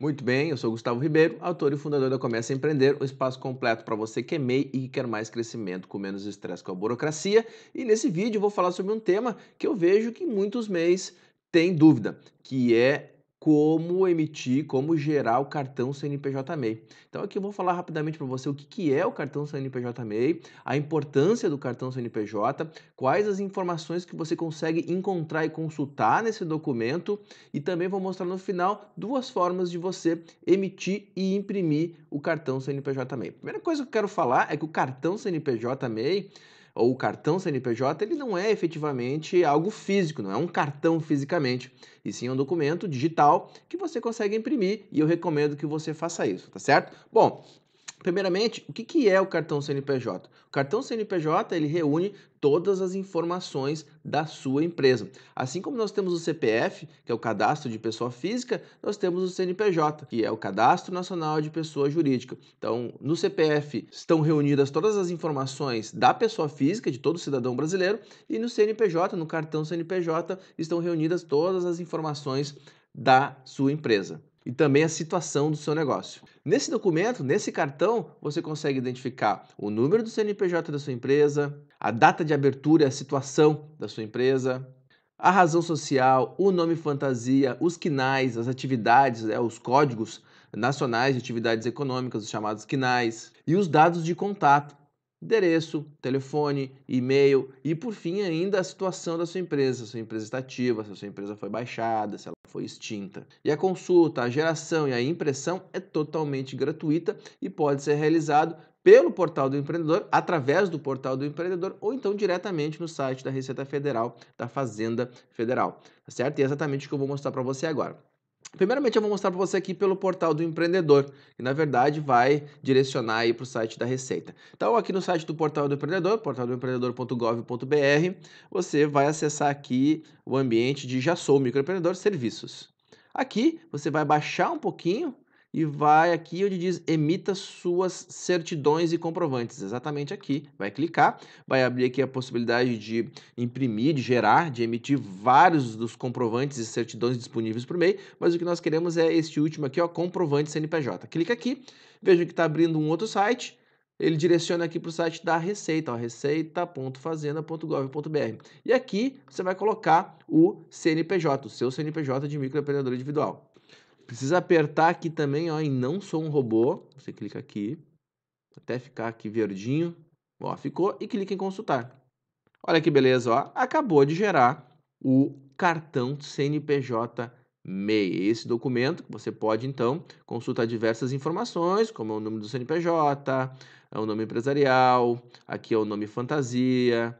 Muito bem, eu sou Gustavo Ribeiro, autor e fundador da Começa a Empreender, o espaço completo para você que é MEI e que quer mais crescimento com menos estresse com a burocracia. E nesse vídeo eu vou falar sobre um tema que eu vejo que muitos MEIs têm dúvida, que é como emitir, como gerar o cartão CNPJ MEI. Então aqui eu vou falar rapidamente para você o que, que é o cartão CNPJ MEI, a importância do cartão CNPJ, quais as informações que você consegue encontrar e consultar nesse documento e também vou mostrar no final duas formas de você emitir e imprimir o cartão CNPJ MEI. primeira coisa que eu quero falar é que o cartão CNPJ MEI ou o cartão CNPJ, ele não é efetivamente algo físico, não é um cartão fisicamente, e sim um documento digital que você consegue imprimir e eu recomendo que você faça isso, tá certo? Bom, Primeiramente, o que, que é o cartão CNPJ? O cartão CNPJ ele reúne todas as informações da sua empresa. Assim como nós temos o CPF, que é o cadastro de pessoa física, nós temos o CNPJ, que é o Cadastro Nacional de Pessoa Jurídica. Então, no CPF estão reunidas todas as informações da pessoa física, de todo cidadão brasileiro, e no CNPJ, no cartão CNPJ, estão reunidas todas as informações da sua empresa e também a situação do seu negócio. Nesse documento, nesse cartão, você consegue identificar o número do CNPJ da sua empresa, a data de abertura e a situação da sua empresa, a razão social, o nome fantasia, os quinais, as atividades, né, os códigos nacionais de atividades econômicas, os chamados quinais, e os dados de contato, endereço, telefone, e-mail e, por fim, ainda a situação da sua empresa, se a sua empresa está ativa, se a sua empresa foi baixada, se ela foi extinta. E a consulta, a geração e a impressão é totalmente gratuita e pode ser realizado pelo portal do empreendedor, através do portal do empreendedor ou então diretamente no site da Receita Federal, da Fazenda Federal, tá certo? E é exatamente o que eu vou mostrar para você agora. Primeiramente, eu vou mostrar para você aqui pelo portal do empreendedor, que na verdade vai direcionar aí para o site da Receita. Então, aqui no site do portal do empreendedor, portaldoempreendedor.gov.br, você vai acessar aqui o ambiente de Já Sou Microempreendedor Serviços. Aqui você vai baixar um pouquinho e vai aqui onde diz emita suas certidões e comprovantes. Exatamente aqui. Vai clicar, vai abrir aqui a possibilidade de imprimir, de gerar, de emitir vários dos comprovantes e certidões disponíveis por MEI, mas o que nós queremos é este último aqui, ó, comprovante CNPJ. Clica aqui, veja que está abrindo um outro site, ele direciona aqui para o site da Receita, receita.fazenda.gov.br. E aqui você vai colocar o CNPJ, o seu CNPJ de microempreendedor individual. Precisa apertar aqui também ó, em Não Sou um Robô. Você clica aqui, até ficar aqui verdinho. Ó, ficou e clica em Consultar. Olha que beleza, ó. acabou de gerar o cartão CNPJ MEI. Esse documento você pode então consultar diversas informações, como é o nome do CNPJ, é o nome empresarial, aqui é o nome fantasia,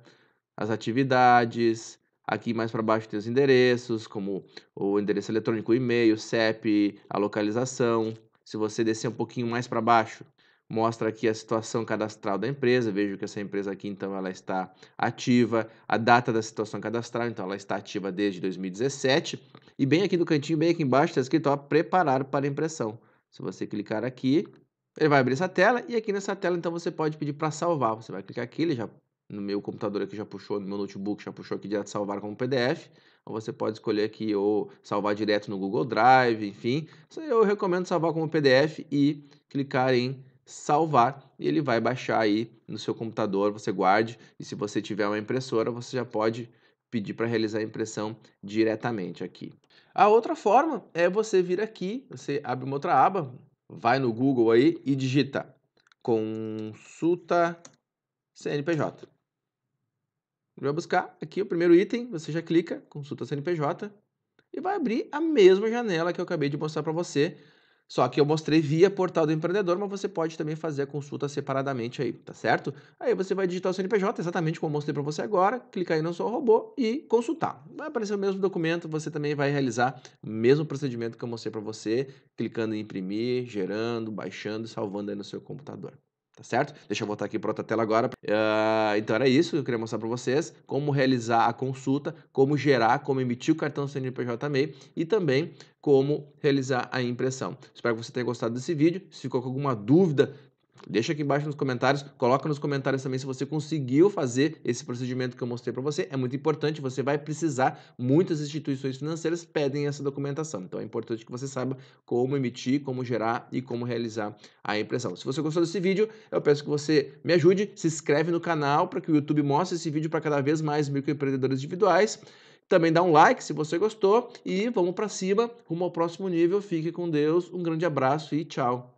as atividades, Aqui mais para baixo tem os endereços, como o endereço eletrônico, e-mail, CEP, a localização. Se você descer um pouquinho mais para baixo, mostra aqui a situação cadastral da empresa. Vejo que essa empresa aqui, então, ela está ativa. A data da situação cadastral, então, ela está ativa desde 2017. E bem aqui no cantinho, bem aqui embaixo, está escrito ó, preparar para impressão. Se você clicar aqui, ele vai abrir essa tela e aqui nessa tela, então, você pode pedir para salvar. Você vai clicar aqui, ele já no meu computador aqui já puxou, no meu notebook já puxou aqui direto salvar como PDF, ou então, você pode escolher aqui ou salvar direto no Google Drive, enfim. Eu recomendo salvar como PDF e clicar em salvar e ele vai baixar aí no seu computador, você guarde e se você tiver uma impressora, você já pode pedir para realizar a impressão diretamente aqui. A outra forma é você vir aqui, você abre uma outra aba, vai no Google aí e digita consulta CNPJ vai buscar aqui o primeiro item, você já clica, consulta CNPJ, e vai abrir a mesma janela que eu acabei de mostrar para você, só que eu mostrei via portal do empreendedor, mas você pode também fazer a consulta separadamente aí, tá certo? Aí você vai digitar o CNPJ, exatamente como eu mostrei para você agora, clicar aí no seu robô e consultar. Vai aparecer o mesmo documento, você também vai realizar o mesmo procedimento que eu mostrei para você, clicando em imprimir, gerando, baixando e salvando aí no seu computador tá certo? Deixa eu voltar aqui para outra tela agora. Uh, então era isso que eu queria mostrar para vocês, como realizar a consulta, como gerar, como emitir o cartão CNPJ também e também como realizar a impressão. Espero que você tenha gostado desse vídeo. Se ficou com alguma dúvida, Deixa aqui embaixo nos comentários, coloca nos comentários também se você conseguiu fazer esse procedimento que eu mostrei para você. É muito importante, você vai precisar, muitas instituições financeiras pedem essa documentação. Então é importante que você saiba como emitir, como gerar e como realizar a impressão. Se você gostou desse vídeo, eu peço que você me ajude, se inscreve no canal para que o YouTube mostre esse vídeo para cada vez mais microempreendedores individuais. Também dá um like se você gostou e vamos para cima, rumo ao próximo nível. Fique com Deus, um grande abraço e tchau.